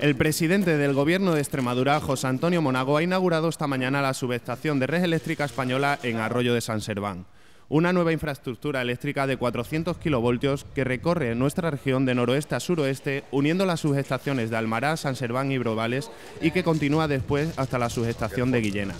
El presidente del Gobierno de Extremadura, José Antonio Monago, ha inaugurado esta mañana la subestación de red eléctrica española en Arroyo de San Serván, una nueva infraestructura eléctrica de 400 kilovoltios que recorre nuestra región de noroeste a suroeste, uniendo las subestaciones de Almará, San Serván y Brovales y que continúa después hasta la subestación de Guillena.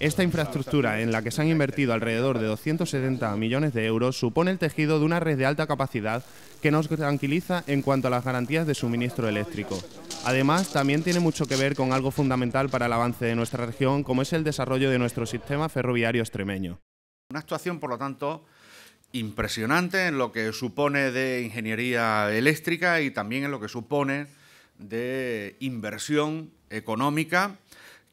Esta infraestructura, en la que se han invertido alrededor de 270 millones de euros, supone el tejido de una red de alta capacidad que nos tranquiliza en cuanto a las garantías de suministro eléctrico. Además, también tiene mucho que ver con algo fundamental para el avance de nuestra región, como es el desarrollo de nuestro sistema ferroviario extremeño. Una actuación, por lo tanto, impresionante en lo que supone de ingeniería eléctrica y también en lo que supone de inversión económica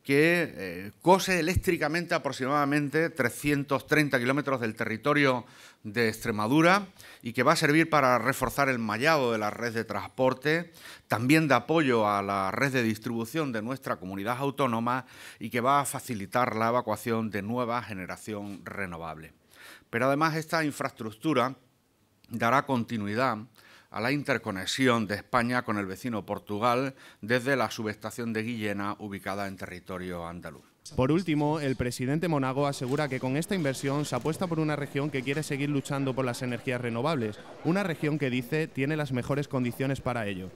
que eh, cose eléctricamente aproximadamente 330 kilómetros del territorio de Extremadura y que va a servir para reforzar el mallado de la red de transporte, también de apoyo a la red de distribución de nuestra comunidad autónoma y que va a facilitar la evacuación de nueva generación renovable. Pero además esta infraestructura dará continuidad a la interconexión de España con el vecino Portugal desde la subestación de Guillena ubicada en territorio andaluz. Por último, el presidente Monago asegura que con esta inversión se apuesta por una región que quiere seguir luchando por las energías renovables, una región que dice tiene las mejores condiciones para ello.